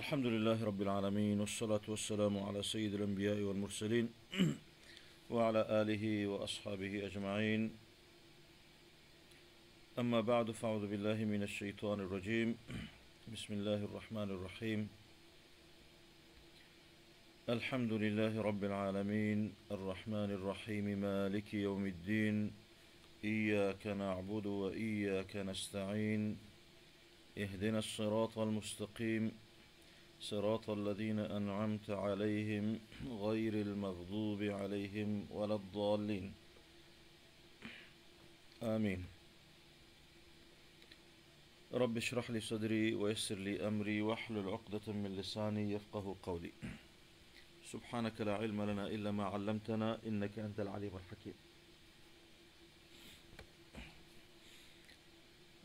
الحمد لله رب العالمين والصلاة والسلام على سيد الأنبياء والمرسلين وعلى آله وأصحابه أجمعين أما بعد فأعوذ بالله من الشيطان الرجيم بسم الله الرحمن الرحيم الحمد لله رب العالمين الرحمن الرحيم مالك يوم الدين إياك نعبد وإياك نستعين اهدنا الصراط المستقيم صراط الذين أنعمت عليهم غير المغضوب عليهم ولا الضالين آمين رب اشرح لي صدري ويسر لي أمري واحلل عقدة من لساني يفقه قولي سبحانك لا علم لنا إلا ما علمتنا إنك أنت العليم الحكيم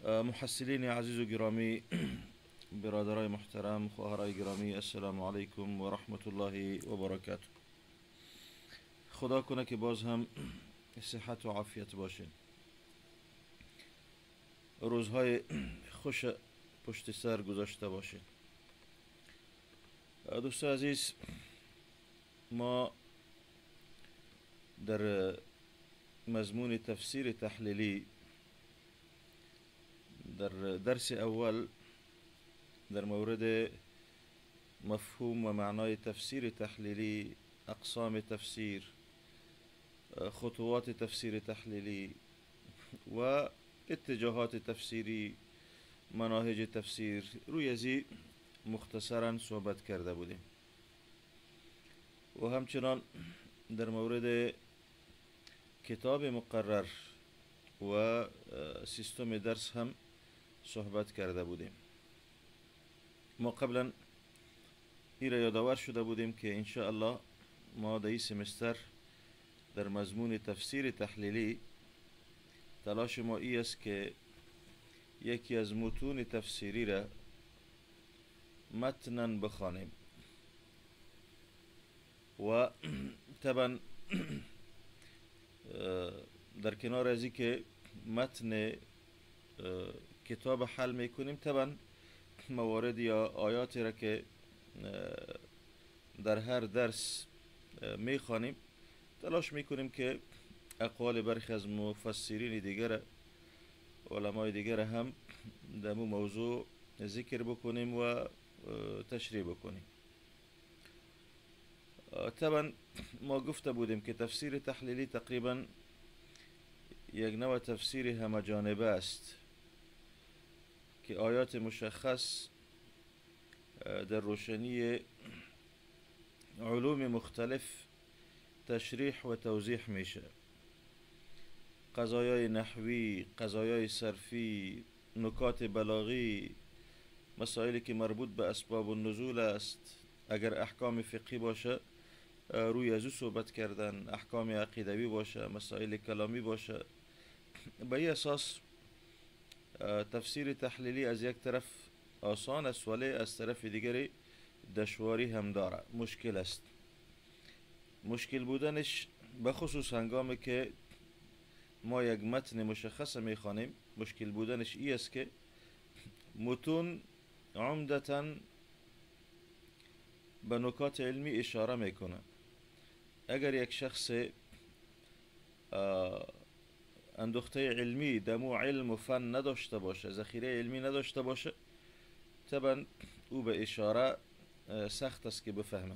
آه، محسلين يا عزيزي جرامي برادرای محترم خواهرای گرامی السلام علیکم و رحمت الله و برکاته خدا کنه که باز هم صحت و عافیت باشین روزهای خوش پشت سر گذاشته باشین دوست عزیز ما در مضمون تفسیر تحلیلی در درس اول در مورد مفهوم و معنای تفسیر تحلیلی اقسام تفسیر خطوات تفسیر تحلیلی و اتجاهات تفسیری مناهج تفسیر روی ازی مختصرا صحبت کرده بودیم و همچنان در مورد کتاب مقرر و سیستم درس هم صحبت کرده بودیم ما قبلا ایرا یادوار شده بودیم که الله ما در این سمستر در مضمون تفسیر تحلیلی تلاش ما ای است که یکی از متون تفسیری را متنا بخوانیم و طبعا در کنار از که متن کتاب حل میکنیم طبعا موارد یا آیاتی را که در هر درس میخوانیم تلاش میکنیم که اقوال برخی از مفسرین دیگر علمای دیگر هم در موضوع ذکر بکنیم و تشریح بکنیم طبعا ما گفته بودیم که تفسیر تحلیلی تقریبا یک نوع تفسیر همه است که آیات مشخص در روشنی علوم مختلف تشریح و توضیح میشه قضایای نحوی، قضایای صرفی، نکات بلاغی مسائلی که مربوط به اسباب النزول است اگر احکام فقهی باشه روی از او صحبت کردن احکام عقیدوی باشه مسائل کلامی باشه به با اساس تفسیر تحلیلی از یک طرف آسان است ولی از طرف دیگری دشواری هم داره مشکل است مشکل بودنش به خصوص هنگامی که ما یک متن مشخص میخوانیم مشکل بودنش ای است که متون عمدتا به نکات علمی اشاره میکنه اگر یک شخص اندوخته علمی دمو علم و فن نداشته باشه ذخیره علمی نداشته باشه طبعا او به اشاره سخت است که بفهمه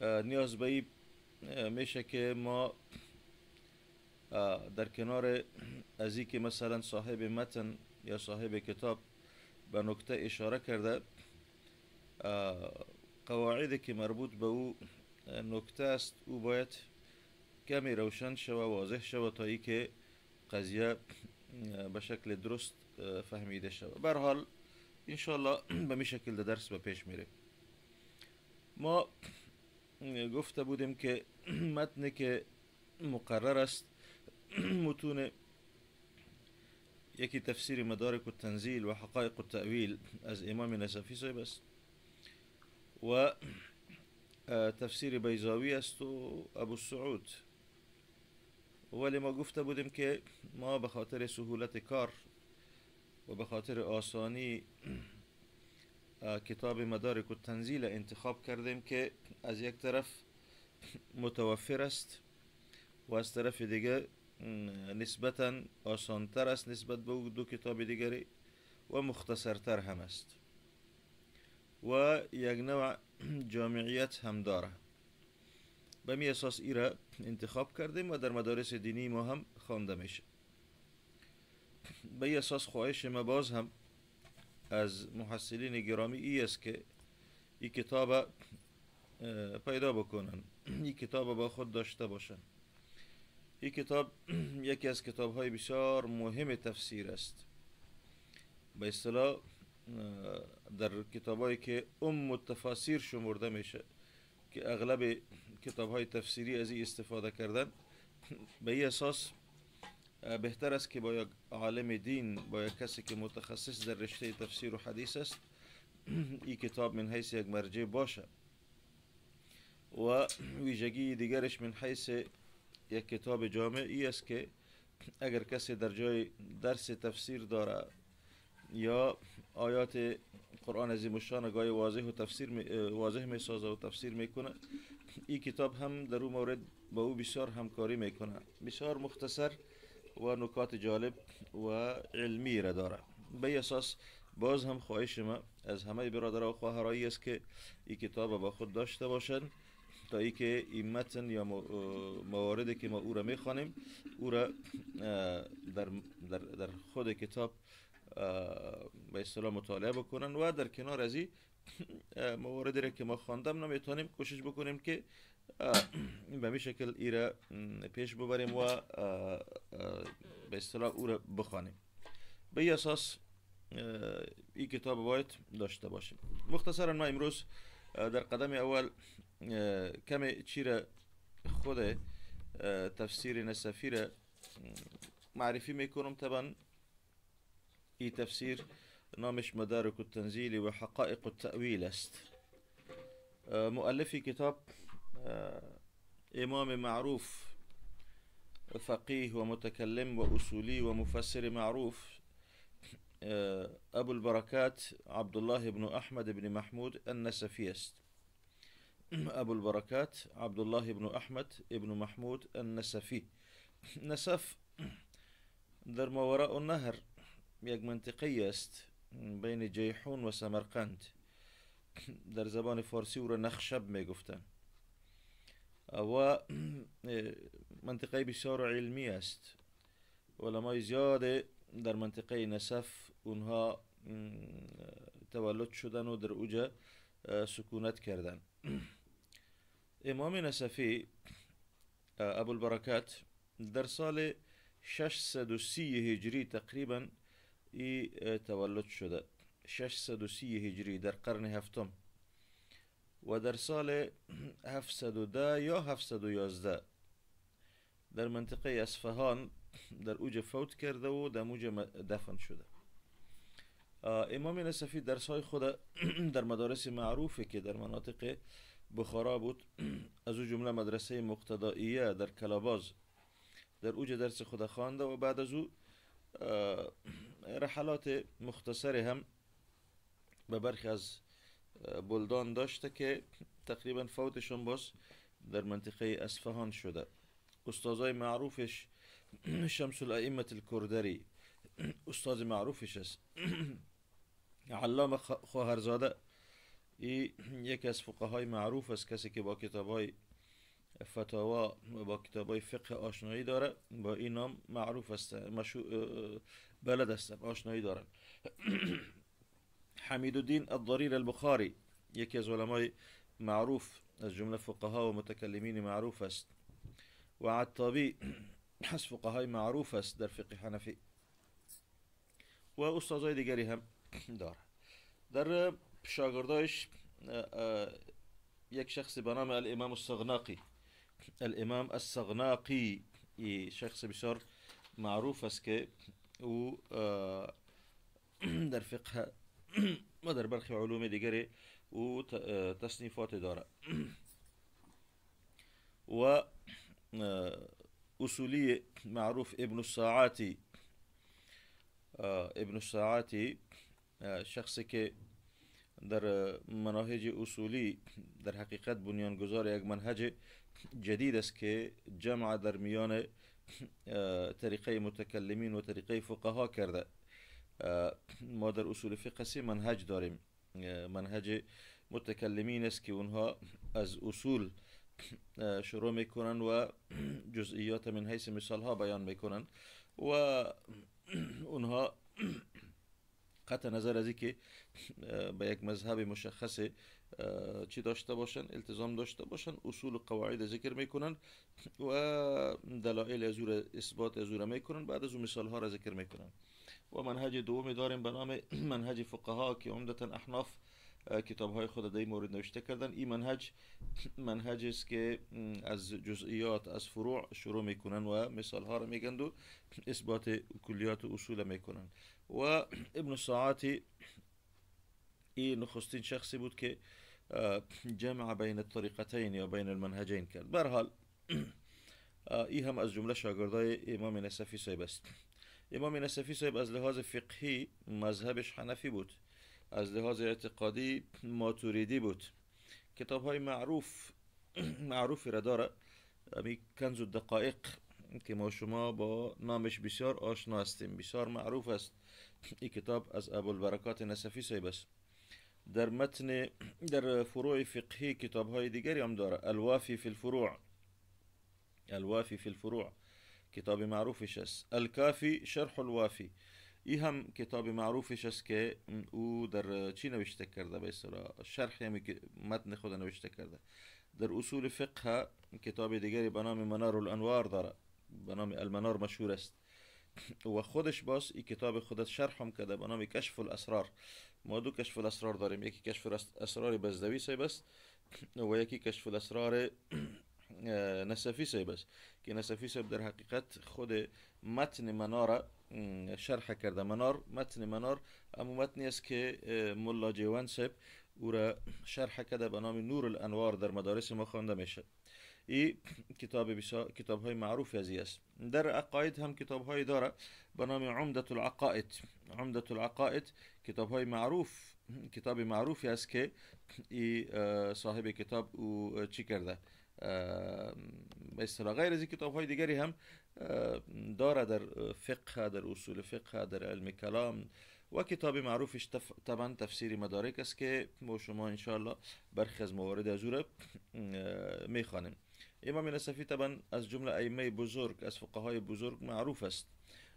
نیاز به این میشه که ما در کنار از که مثلا صاحب متن یا صاحب کتاب به نکته اشاره کرده قواعدی که مربوط به او نکته است او باید ئەحکامی روشنشەوە وازح شەوە تایی کێ قەزیە آه، بە شکل درست آه، فەهمیدە شەوە بەرحال ئینشاءله بەمی شکل دە درس بە پێش میرێ ما آه، گفتە بودیم کە مەتنێکە مقرر است متونێ يكي تفسير مدارك التنزيل وحقائق التأويل از إمام نسفي سيبس و تفسير بيزاوي است أبو السعود ولی ما گفته بودیم که ما به خاطر سهولت کار و به خاطر آسانی کتاب مدارک و تنزیل انتخاب کردیم که از یک طرف متوفر است و از طرف دیگه نسبتا آسانتر است نسبت به دو کتاب دیگری و مختصرتر هم است و یک نوع جامعیت هم داره به می اساس ای را انتخاب کردیم و در مدارس دینی ما هم خوانده میشه به ای اساس خواهش ما باز هم از محصلین گرامی ای است که این کتاب پیدا بکنن این کتاب با خود داشته باشن این کتاب یکی از کتاب های بسیار مهم تفسیر است به اصطلاح در کتابایی که ام التفاسیر شمرده میشه که اغلب کتاب های تفسیری از این استفاده کردن به این اساس بهتر است که با یک عالم دین با یک کسی که متخصص در رشته تفسیر و حدیث است این کتاب من حیث یک مرجع باشه و ویژگی دیگرش من حیث یک کتاب جامع ای است که اگر کسی در جای درس تفسیر داره یا آیات قرآن عظیم الشان گاهی واضح و تفسیر واضح می سازه و تفسیر میکنه این کتاب هم در اون مورد با او بسیار همکاری میکنه بسیار مختصر و نکات جالب و علمی را داره به اساس باز هم خواهش ما از همه برادر و خواهرایی است که این کتاب با خود داشته باشند تا ای که این متن یا مواردی که ما او را میخوانیم او را در, در, در خود کتاب به اصطلاح مطالعه بکنن و در کنار ازی این مواردی که ما خواندم نمیتونیم کوشش بکنیم که به می شکل ای پیش ببریم و به اصطلاح او را بخوانیم به اساس این کتاب باید داشته باشیم مختصرا ما امروز در قدم اول کمی چی خود تفسیر نصفی را معرفی میکنم طبعا في تفسير نامش مدارك التنزيل وحقائق التأويل است آه، مؤلفي كتاب آه، إمام معروف فقيه ومتكلم وأصولي ومفسر معروف آه، أبو البركات عبد الله بن أحمد بن محمود النسفي است أبو البركات عبد الله بن أحمد بن محمود النسفي نسف در ما وراء النهر یک منطقه است بین جیحون و سمرقند در زبان فارسی او را نخشب گفتن و منطقه بسیار علمی است علمای زیاد در منطقه نصف اونها تولد شدن و در اوجه سکونت کردن امام نصفی ابو البرکات در سال 630 هجری تقریبا ای تولد شده 630 هجری در قرن هفتم و در سال 710 یا 711 در منطقه اصفهان در اوج فوت کرده و در اوج دفن شده امام نصفی درس های خود در مدارس معروفه که در مناطق بخارا بود از او جمله مدرسه مقتدائیه در کلاباز در اوج درس خود خوانده و بعد از او رحلات مختصری هم به برخی از بلدان داشته که تقریبا فوتشون باز در منطقه اصفهان شده استازای معروفش شمس الائمه الکردری استاد معروفش است علامه خوهرزاده ای یکی از فقهای معروف است کسی که با کتاب های فتاوا با کتابای فقه آشنایی داره با این نام معروف است بلد است آشنایی دارن حمید الدین الضریر البخاری یکی از علمای معروف از جمله فقها و متکلمین معروف است و عطابی از فقهای معروف است در فقه حنفی و استازای دیگری هم داره در شاگردایش یک شخصی به نام الامام السغناقی الامام السغناقي شخص بشر معروف اسكي و آه، در فقه و در برخي علوم دیگری و آه، تصنیفات داره و آه، أصولي معروف ابن الساعاتي ابن الساعاتي شخص كي در مناهج اصولی در حقیقت بنیانگذار یک منهج جدید است که جمع در میان طریقه متکلمین و طریقه فقها کرده ما در اصول فقه سه منهج داریم منهج متکلمین است که اونها از اصول شروع میکنن و جزئیات من حیث مثال ها بیان میکنن و اونها قطع نظر از اینکه به یک مذهب مشخص چی داشته باشن التزام داشته باشن اصول و قواعد ذکر میکنن و دلایل از اثبات از میکنن بعد از اون مثال ها را ذکر میکنن و منهج دومی داریم به نام منهج فقها که عمدتا احناف کتاب های خود در مورد نوشته کردن این منهج منهج است که از جزئیات از فروع شروع میکنن و مثال ها رو میگند و اثبات کلیات و اصول میکنن و ابن ساعتی این نخستین شخصی بود که جمع بین طریقتین یا بین منهجین کرد برحال ای هم از جمله شاگردای امام نصفی صاحب است امام نصفی صاحب از لحاظ فقهی مذهبش حنفی بود از لحاظ اعتقادی ماتوریدی بود کتاب های معروف معروفی را داره امی کنز و دقائق که ما شما با نامش بسیار آشنا هستیم بسیار معروف است این کتاب از ابو البرکات نصفی صاحب است در متن در فروع فقهی کتاب های دیگری هم داره الوافی فی الفروع الوافی فی الفروع کتاب معروفش است الکافی شرح الوافی این هم کتاب معروفش است که او در چی نوشته کرده به اصطلاح شرح یعنی متن خود نوشته کرده در اصول فقه کتاب دیگری به نام منار الانوار داره به نام المنار مشهور است و خودش باز این کتاب خودت شرح هم کرده به نام کشف الاسرار ما دو کشف الاسرار داریم یکی کشف الاسرار بزدوی سی بس و یکی کشف الاسرار نصفی سی بس که نصفی صاحب در حقیقت خود متن مناره شرح کرده منار متن منار اما متنی است که ملا جیوان صاحب او را شرح کرده به نام نور الانوار در مدارس ما خوانده میشه ای کتاب بسا... کتاب های معروفی از است در عقاید هم کتاب های داره به نام عمدت العقائد عمدت العقائد کتاب های معروف کتاب معروفی است که ای صاحب کتاب او چی کرده به اصطلاح غیر از کتاب های دیگری هم داره در فقه در اصول فقه در علم کلام و کتاب معروفش طبعا تفسیر مدارک است که ما شما انشاءالله برخی از موارد از او را میخوانیم امام نصفی طبعا از جمله ائمه بزرگ از فقهای بزرگ معروف است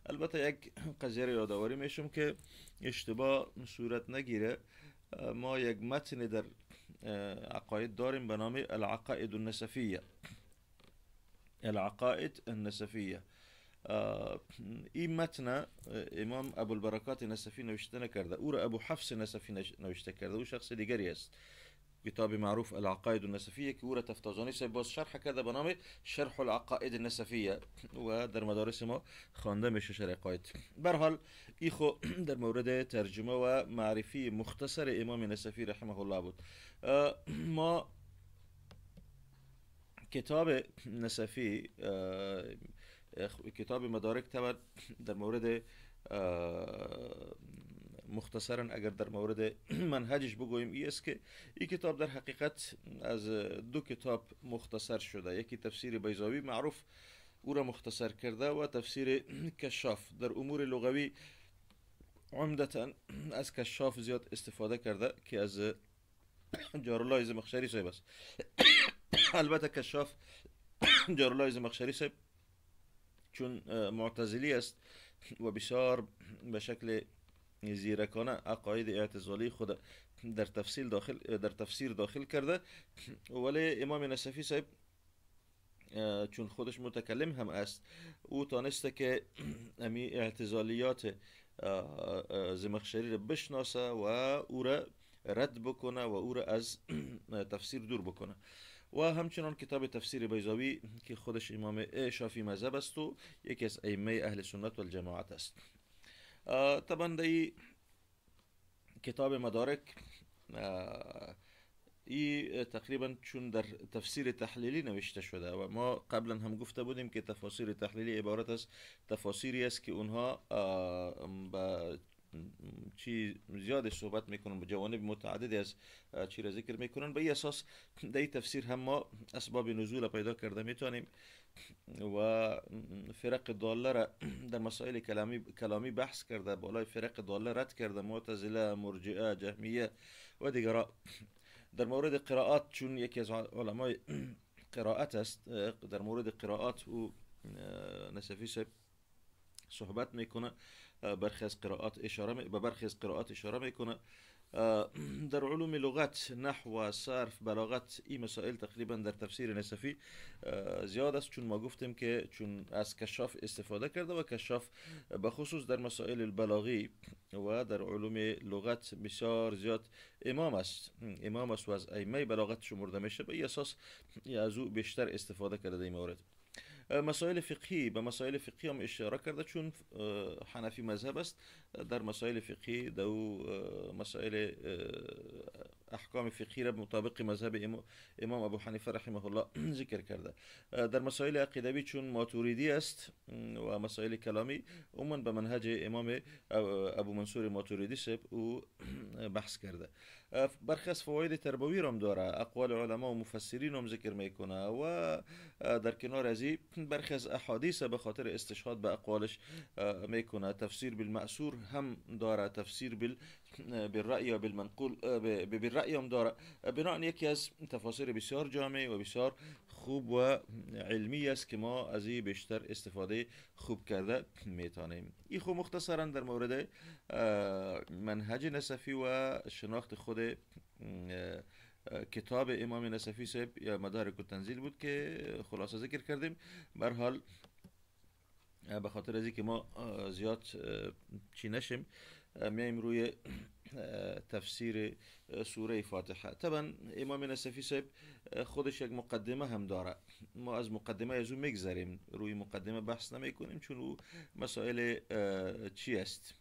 البته یک قضیه را یادآوری میشم که اشتباه صورت نگیره ما یک متن در عقاید داریم به نام العقائد النصفیه العقائد النسفية иматна имом абулбаракоти насафӣ навишта накарда ӯро абу ҳафси насафӣ навишта карда ӯ шахси дигаре аст китоби маъруф алақаиду насафия ки ӯра тафтозонисе боз шарҳа карда ба номи шарҳу алақаиди насафия ва дар мадориси мо хонда мешӯ шари қоид барҳол и хо дар мавриди тарҷума ва маърифии мухтасари имоми насафӣ раҳимаҳуллоҳ буд мо کتاب نصفی کتاب مدارک تبر در مورد مختصرا اگر در مورد منهجش بگویم ای است که این کتاب در حقیقت از دو کتاب مختصر شده یکی تفسیر بیزاوی معروف او را مختصر کرده و تفسیر کشاف در امور لغوی عمدتا از کشاف زیاد استفاده کرده که از جارالله مخشری صاحب است البته کشاف جارالایز مخشری سب چون معتزلی است و بسیار به شکل زیرکانه عقاید اعتزالی خود در تفصیل داخل در تفسیر داخل کرده ولی امام نصفی صاحب چون خودش متکلم هم است او تانسته که امی اعتزالیات زمخشری را بشناسه و او را رد بکنه و او را از تفسیر دور بکنه و همچنان کتاب تفسیر بیزاوی که خودش امام شافی مذهب است و یکی از ائمه اهل سنت و جماعت است طبعا کتاب مدارک ای تقریبا چون در تفسیر تحلیلی نوشته شده و ما قبلا هم گفته بودیم که تفاسیر تحلیلی عبارت از تفاسیری است که اونها به چی زیادش صحبت میکنن به جوانب متعددی از چی را ذکر میکنن به این اساس در این تفسیر هم ما اسباب نزول پیدا کرده میتونیم و فرق داله را در مسائل کلامی, کلامی بحث کرده بالای فرق داله رد کرده معتزله مرجعه جهمیه و دیگر در مورد قرائات چون یکی از علمای قراءت است در مورد قرائات او نصفی صحبت میکنه برخی از قرائات اشاره به برخی از قرائات اشاره میکنه در علوم لغت نحو صرف بلاغت این مسائل تقریبا در تفسیر نصفی زیاد است چون ما گفتیم که چون از کشاف استفاده کرده و کشاف به خصوص در مسائل البلاغی و در علوم لغت بسیار زیاد امام است امام است و از ایمه بلاغت شمرده میشه به اساس از او بیشتر استفاده کرده این مورد آه، مسائل فقهی به مسائل فقهی هم اشاره کرده چون آه، حنفی مذهب است در مسائل فقهی دو آه، مسائل احکام فقهی را مطابق مذهب امام ابو حنیفه رحمه الله ذکر کرده در مسائل عقیدوی چون ماتوریدی است و مسائل کلامی عموما به منهج امام ابو منصور ماتوریدی سب او بحث کرده برخی از فواید تربوی هم داره اقوال علما و مفسرین هم ذکر میکنه و در کنار ازی برخی از احادیث به خاطر استشهاد به اقوالش میکنه تفسیر بالمعصور هم داره تفسیر بال بالرأی و بالمنقول بالرأی هم داره بنابراین یکی از تفاسیر بسیار جامع و بسیار خوب و علمی است که ما از این بیشتر استفاده خوب کرده میتانیم این خوب مختصرا در مورد منهج نصفی و شناخت خود کتاب امام نصفی صاحب یا مدارک تنزیل بود که خلاصه ذکر کردیم بر حال به خاطر از که ما زیاد چی نشیم میایم روی تفسیر سوره فاتحه طبعا امام نصفی صاحب خودش یک مقدمه هم داره ما از مقدمه از او میگذریم روی مقدمه بحث نمی کنیم چون او مسائل چی است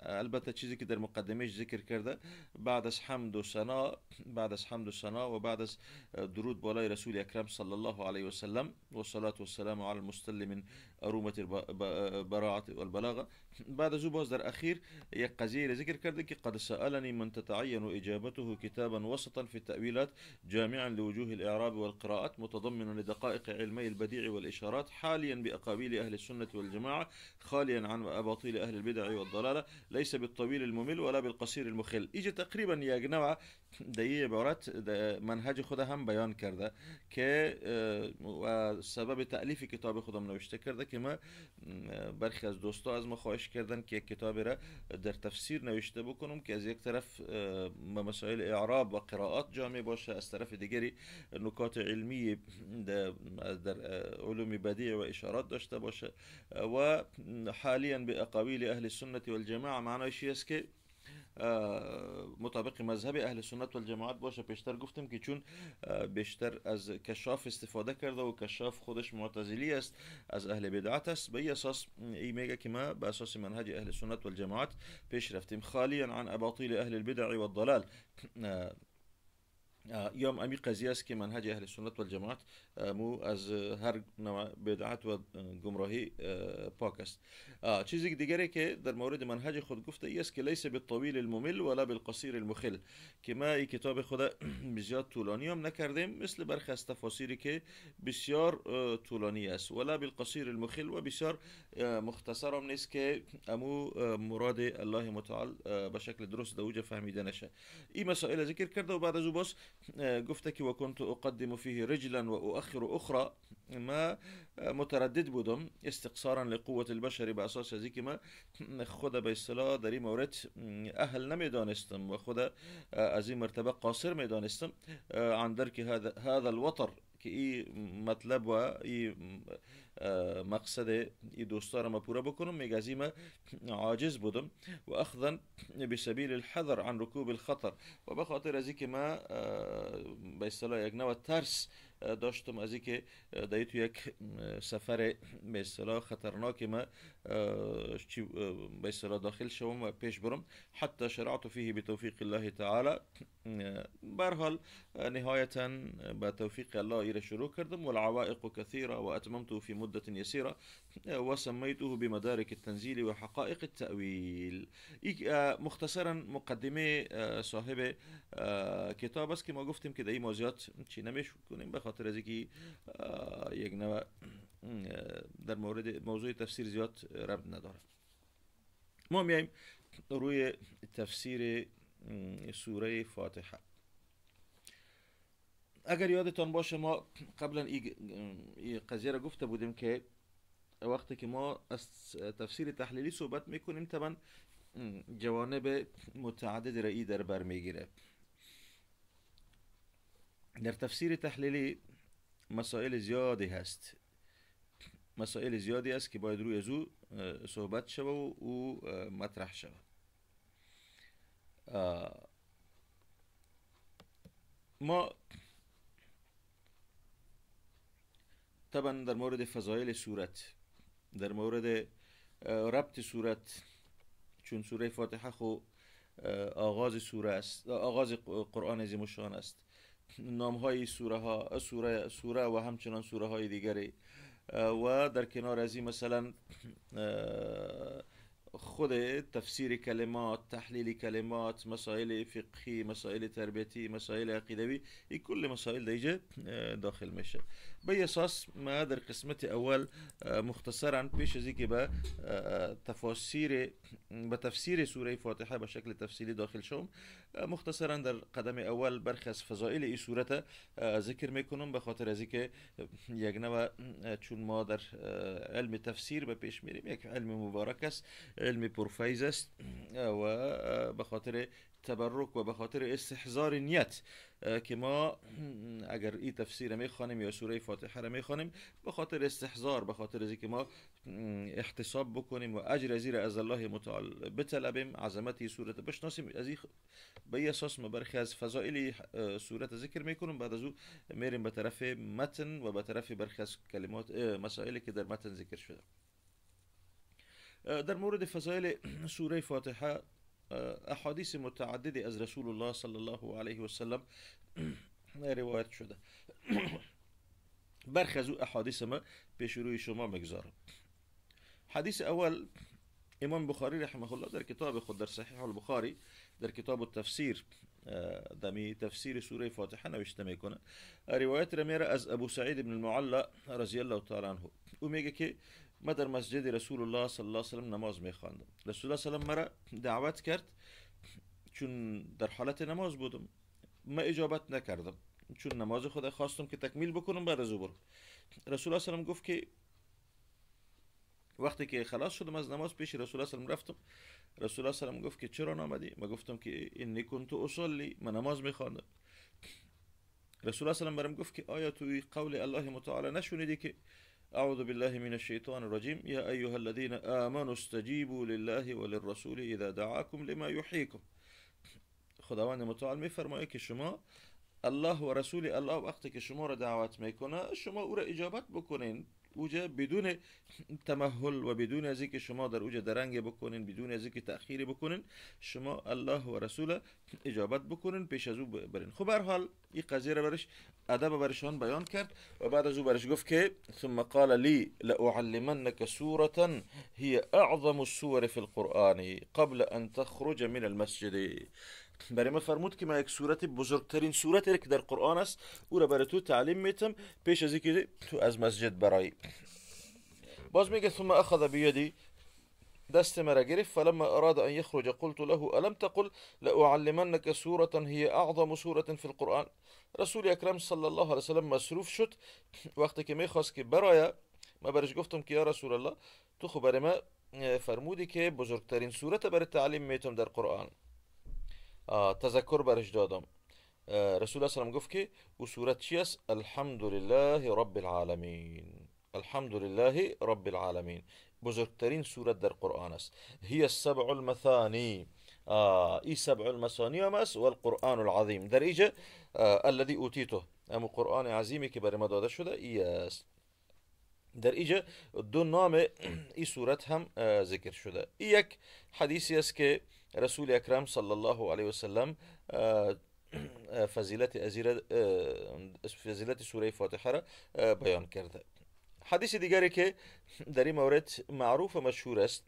آه، البته چیزی که در مقدمهش ذکر کرده بعد از حمد و ثنا بعد از حمد و ثنا و بعد از آه، درود بالای رسول اکرم صلی الله علیه و سلم و صلات و سلام علی المستل من ارومه آه، البراعه والبلاغه بعد از او باز در اخیر یک قضیه ذکر کرده که قد سالني من تتعين اجابته كتابا وسطا في التاويلات جامعا لوجوه الاعراب والقراءات متضمنا لدقائق علمي البديع والاشارات حاليا باقابيل اهل السنه والجماعه خاليا عن اباطيل اهل البدع والضلاله ليس بالطويل الممل ولا بالقصير المخل اجى تقريبا يا جماعه در این عبارت منهج خود هم بیان کرده که و سبب تعلیف کتاب خودم نوشته کرده که ما برخی از دوستا از ما خواهش کردن که یک کتاب را در تفسیر نوشته بکنم که از یک طرف مسائل اعراب و قرائات جامع باشه از طرف دیگری نکات علمی در علوم بدیع و اشارات داشته باشه و حالیا به اقاویل اهل سنت و الجماعه معنایش است که مطابق مذهب اهل سنت و الجماعت باشه پیشتر گفتم که چون بیشتر از کشاف استفاده کرده و کشاف خودش معتزلی است از اهل بدعت است به اساس ای میگه که ما به اساس منهج اهل سنت و الجماعت پیش رفتیم خالی عن اباطیل اهل البدع و الضلال یا امی قضیه است که منهج اهل سنت و جماعت مو از هر نوع بدعت و گمراهی پاک است چیزی دیگری که در مورد منهج خود گفته ای است که لیس بالطویل الممل ولا بالقصیر المخل که ما کتاب خود بزیاد طولانی هم نکردیم مثل برخی از تفاسیری که بسیار طولانی است ولا بالقصیر المخل و بسیار من اسك امو آه، مراد الله متعال آه، بشكل دروس دوجه فهمي دنشا اي مسائل ذكر كرده وبعد زوبوس قفتك آه، وكنت اقدم فيه رجلا واؤخر اخرى ما متردد بودم استقصارا لقوة البشر بأساس ذيك ما خدا بيصلا دري مورد أهل نميدانستم وخدا از این مرتبه قاصر میدانستم عن درک هذا, هذا الوتر که این مطلب و این مقصد این دوستا را ما پورا بکنم میگه از ما عاجز بودم و اخذا بسبیل سبیل الحذر عن رکوب الخطر و بخاطر از که ما به اصطلاح یک نوع ترس داشتم از اینکه اه، دایی تو یک اه، سفر به اصطلاح خطرناک ما اه، به اصطلاح داخل شوم و پیش برم حتی شرعت فيه بتوفیق الله تعالی برحال نهایتا با توفیق الله ایره شروع کردم والعوائق كثيرة وأتممته في مدة يسيرة وسميته بمدارك التنزيل وحقائق التأويل مختصرا مقدمه صاحب کتاب است که ما گفتیم که دایی این موضوعات چی نمیش کنیم خاطر از اینکه یک در مورد موضوع تفسیر زیاد ربط نداره ما میایم روی تفسیر سوره فاتحه اگر یادتان باشه ما قبلا این قضیه را گفته بودیم که وقتی که ما از تفسیر تحلیلی صحبت میکنیم طبعا جوانب متعدد رایی در بر میگیره در تفسیر تحلیلی مسائل زیادی هست مسائل زیادی است که باید روی از او صحبت شود و او مطرح شود ما طبعا در مورد فضایل صورت در مورد ربط صورت چون سوره فاتحه خو آغاز سوره است آغاز قرآن عظیم است نام های سوره ها سوره, و همچنان سوره های دیگری و در کنار از این مثلا خود تفسیر کلمات تحلیل کلمات مسائل فقهی مسائل تربیتی مسائل عقیدوی این کل مسائل دیجه داخل میشه به اساس ما در قسمت اول مختصرا پیش از که به تفاسیر به تفسیر سوره فاتحه به شکل تفصیلی داخل شوم مختصرا در قدم اول برخی از فضائل این سوره ذکر میکنم به خاطر از که یک نوع چون ما در علم تفسیر به پیش میریم یک علم مبارک است علم پرفیض است و به خاطر تبرک و به خاطر استحضار نیت که ما اگر این تفسیر میخوانیم یا سوره فاتحه را میخوانیم به خاطر استحضار به خاطر از که ما احتساب بکنیم و اجر زیر از الله متعال بطلبیم عظمت صورت بشناسیم از این به اساس ما برخی از فضائل صورت ذکر میکنیم بعد از او میریم به طرف متن و به طرف برخی از کلمات مسائلی که در متن ذکر شده در مورد فضایل سوره فاتحه احادیث متعددی از رسول الله صلی الله علیه و سلم روایت شده برخی از احادیث ما پیش روی شما میگذارم حدیث اول امام بخاری رحمه الله در کتاب خود در صحیح البخاری در کتاب التفسیر دمی تفسیر سوره فاتحه نوشته میکنه روایت را میره از ابو سعید بن المعلا رضی الله تعالی عنه او میگه که من در مسجد رسول الله صلی الله علیه وسلم نماز خواندم رسول الله صلی الله علیه وسلم مرا دعوت کرد چون در حالت نماز بودم ما اجابت نکردم چون نماز خود خواستم که تکمیل بکنم بعد از برم رسول الله صلی گفت که وقتی که خلاص شدم از نماز پیش رسول الله صلی رفتم رسول الله صلی گفت که چرا نامدی ما گفتم که نیکون تو اصلی من نماز خواندم رسول الله صلی برم گفت که آیا توی قول الله متعال نشونیدی که أعوذ بالله من الشيطان الرجيم يا أيها الذين آمنوا استجيبوا لله وللرسول إذا دعاكم لما يحييكم خداوند متعال میفرمایه که شما الله و رسول الله وقتی که شما را دعوت میکنه شما او را اجابت بکنین اوجه بدون تمهل و بدون از اینکه شما در اوجا درنگ بکنین بدون از اینکه تأخیر بکنین شما الله و رسول اجابت بکنین پیش از برین خب هر حال این قضیه را برش ادب برشان بیان کرد و بعد از برش گفت که ثم قال لي لأعلمنك سورة هي اعظم السور في القرآن قبل ان تخرج من المسجد برای ما فرمود که ما یک صورت بزرگترین صورتی که در قرآن است او را برای تو تعلیم میتم پیش از اینکه تو از مسجد برای باز میگه ثم اخذ بیدی دست مرا گرفت فلما اراد ان يخرج قلت له الم تقل لاعلمنك سوره هي اعظم سوره في القرآن رسول اکرم صلی الله علیه وسلم مصروف شد وقتی که میخواست که برای ما برش گفتم که یا رسول الله تو خبر ما فرمودی که بزرگترین سوره برای تعلیم میتم در قرآن آه، تذكر برش دادم آه، رسول الله صلى الله عليه وسلم صورت چی الحمد لله رب العالمين الحمد لله رب العالمين بزرگترین سورة در قرآن است هی السبع المثانی آه اي سبع المثاني مس والقرآن العظيم در ايجا آه الذي اوتيته ام قرآن عظيمي که بر ما داده شده است در ايجا دو نام اي صورت هم آه، ذکر شده یک حدیثی است که رسول اکرم صلی الله علیه وسلم فضیلت فضیلت سوره فاتحه را بیان کرده حدیث دیگری که در این مورد معروف و مشهور است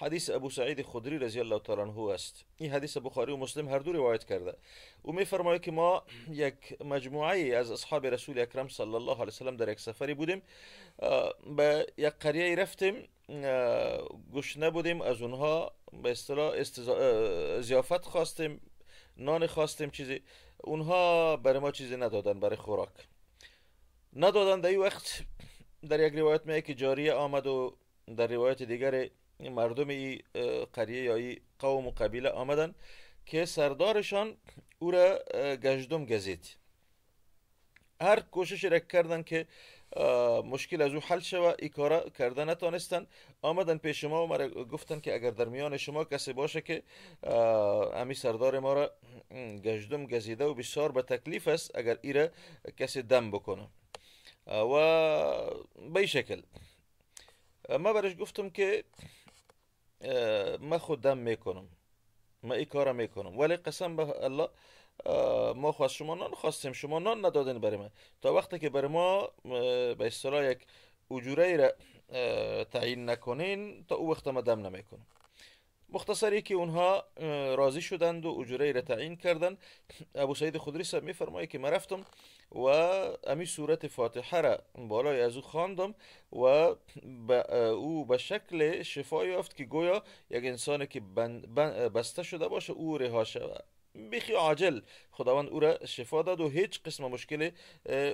حدیث ابو سعید خدری رضی الله تعالی عنه است این حدیث بخاری و مسلم هر دو روایت کرده او میفرماید که ما یک مجموعه از اصحاب رسول اکرم صلی الله علیه وسلم در یک سفری بودیم به یک قریه رفتیم گشنه بودیم از اونها به اصطلاح زیافت خواستیم نان خواستیم چیزی اونها برای ما چیزی ندادن برای خوراک ندادن در وقت در یک روایت میگه که جاریه آمد و در روایت دیگری مردم ای قریه یا ای قوم و قبیله آمدن که سردارشان او را گشدم گزید هر کوشش را کردن که مشکل از او حل شوه ای کارا کرده نتانستن آمدن پیش ما و مرا گفتن که اگر در میان شما کسی باشه که امی سردار ما را گشدم گزیده و بسیار به تکلیف است اگر ای را کسی دم بکنه و به شکل ما برش گفتم که ما خودم دم میکنم ما این کار میکنم ولی قسم به الله ما خواست شما نان خواستیم شما نان ندادین برای ما تا وقتی که برای ما به اصطلاح یک اجوره را تعیین نکنین تا او وقت ما دم نمیکنم مختصری که اونها راضی شدند و اجره را تعیین کردند ابو سعید خدری صاحب که من رفتم و امی صورت فاتحه را بالای از او خواندم و او به شکل شفا یافت که گویا یک انسان که بسته شده باشه او رها شود بخی عاجل خداوند او را شفا داد و هیچ قسم مشکل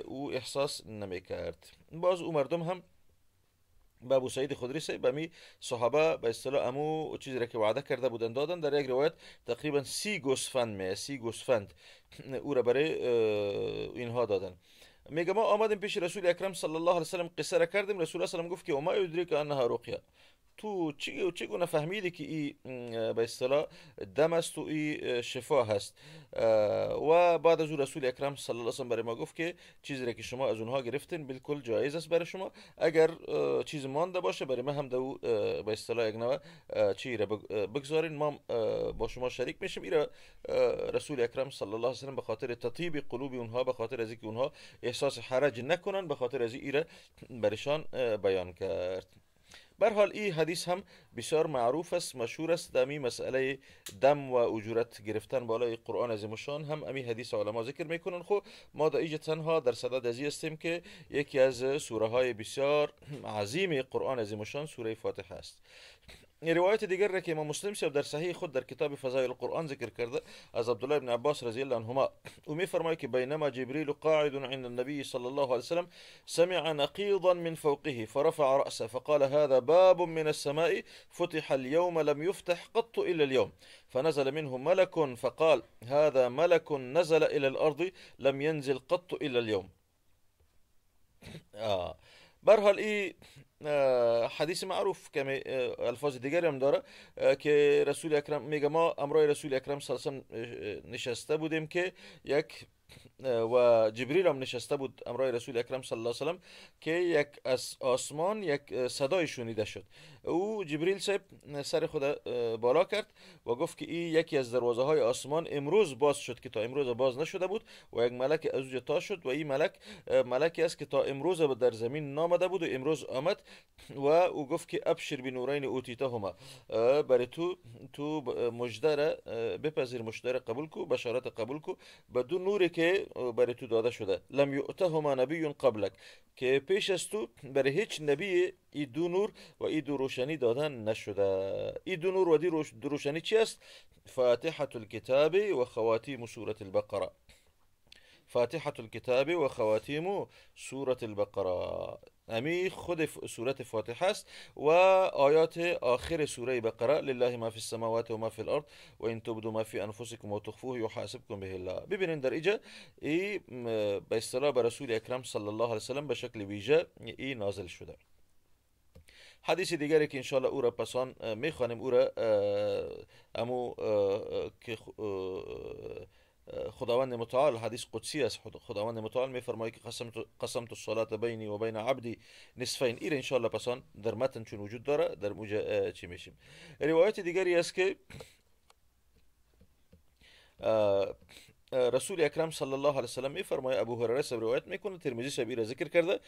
او احساس نمی کرد باز او مردم هم به ابو سعید خدری به می صحابه به اصطلاح امو چیزی را که وعده کرده بودند دادن در یک روایت تقریبا سی گوسفند می سی گوسفند او را برای اینها دادن میگه ما آمدیم پیش رسول اکرم صلی الله علیه وسلم قصه را کردیم رسول الله گفت که ما که انها تو چی چگونه فهمیدی که ای به اصطلاح دم است و ای شفا هست و بعد از رسول اکرم صلی الله علیه وسلم برای ما گفت که چیزی را که شما از اونها گرفتین بالکل جایز است برای شما اگر چیز مانده باشه برای ما هم دو به اصطلاح یک چی را بگذارین ما با شما شریک میشیم این رسول اکرم صلی الله علیه وسلم به خاطر تطیب قلوب اونها به خاطر از اونها احساس حرج نکنن به خاطر از ایره برشان بیان کرد بر حال این حدیث هم بسیار معروف است مشهور است دمی مسئله دم و اجورت گرفتن بالای قرآن از مشان هم امی حدیث علما ذکر میکنن خب ما در ایج تنها در صدد ازی هستیم که یکی از سوره های بسیار عظیم قرآن از مشان سوره فاتحه است روایت دیگر که امام مسلم صاحب در صحیح خود در کتاب فضایل القرآن ذکر کرده از عبدالله بن عباس رضی الله عنهما او میفرماید که بینما جبریل قاعد عند النبي صلى الله عليه وسلم سمع نقيضا من فوقه فرفع رأسه فقال هذا باب من السماء فتح اليوم لم يفتح قط إلا اليوم فنزل منه ملك فقال هذا ملك نزل إلى الأرض لم ينزل قط إلا اليوم آه برحال ای حدیث معروف که الفاظ دیگری هم داره که رسول اکرم میگه ما امرای رسول اکرم صلی نشسته بودیم که یک و جبریل هم نشسته بود امرای رسول اکرم صلی الله علیه وسلم که یک از آسمان یک صدای شنیده شد او جبریل صاحب سر خود بالا کرد و گفت که این یکی از دروازه های آسمان امروز باز شد که تا امروز باز نشده بود و یک ملک از اوج تا شد و این ملک ملکی است که تا امروز در زمین نامده بود و امروز آمد و او گفت که ابشر نورین اوتیتا هما برای تو تو مجدره بپذیر مجدره قبول کو بشارت قبول کو به دو نوری که برای تو داده شده لم یعته هما نبی قبلک که پیش از تو برای هیچ نبی ای دو نور و ای دو روش روشنی دادن نشده این دو نور و دی روش روشنی چی است فاتحه الكتاب و خواتیم سوره البقره فاتحه الكتاب و خواتیم سوره البقره امی خود سورت فاتحه است و آیات آخر سوره بقره لله ما فی السماوات و ما فی الارض و ان تبدوا ما فی انفسکم و تخفوه یحاسبکم به الله ببینید در اینجا ای به اصطلاح به رسول اکرم صلی الله علیه و سلم به شکل ویژه ای نازل شده حدیث دیگری که انشالله او را پسان میخوانیم او را امو که خداوند متعال حدیث قدسی است خداوند متعال میفرمایه که قسم قسم تو صلات بینی و بین عبدی نصفین این ان شاء الله پسان در متن چون وجود داره در موجه چی میشیم روایت دیگری است که رسول اکرم صلی الله علیه وسلم میفرمایه ابو هريره روایت میکنه ترمذی شبیه ذکر کرده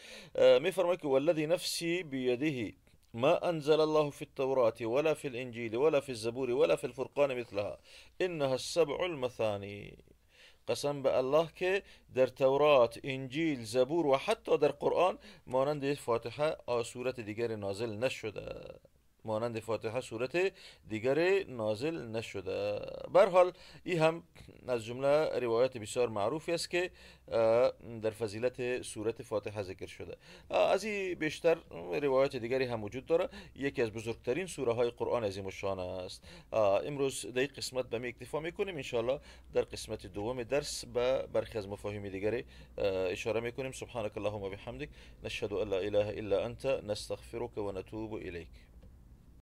میفرمایه که والذی نفسی بیده ما أنزل الله في التوراة ولا في الإنجيل ولا في الزبور ولا في الفرقان مثلها إنها السبع المثاني قسم به الله که در تورات، انجیل، زبور و حتی در قرآن مانند فاتحه آ صورت نازل نشده مانند فاتحه صورت دیگر نازل نشده حال این هم از جمله روایت بسیار معروفی است که در فضیلت صورت فاتحه ذکر شده از این بیشتر روایت دیگری هم وجود داره یکی از بزرگترین سوره های قرآن عظیم شانه است امروز در این قسمت به می اکتفا میکنیم انشاءالله در قسمت دوم درس به برخی از مفاهیم دیگری اشاره میکنیم سبحانک اللهم و بحمدک نشهد ان لا اله الا انت نستغفرك و نتوب الیک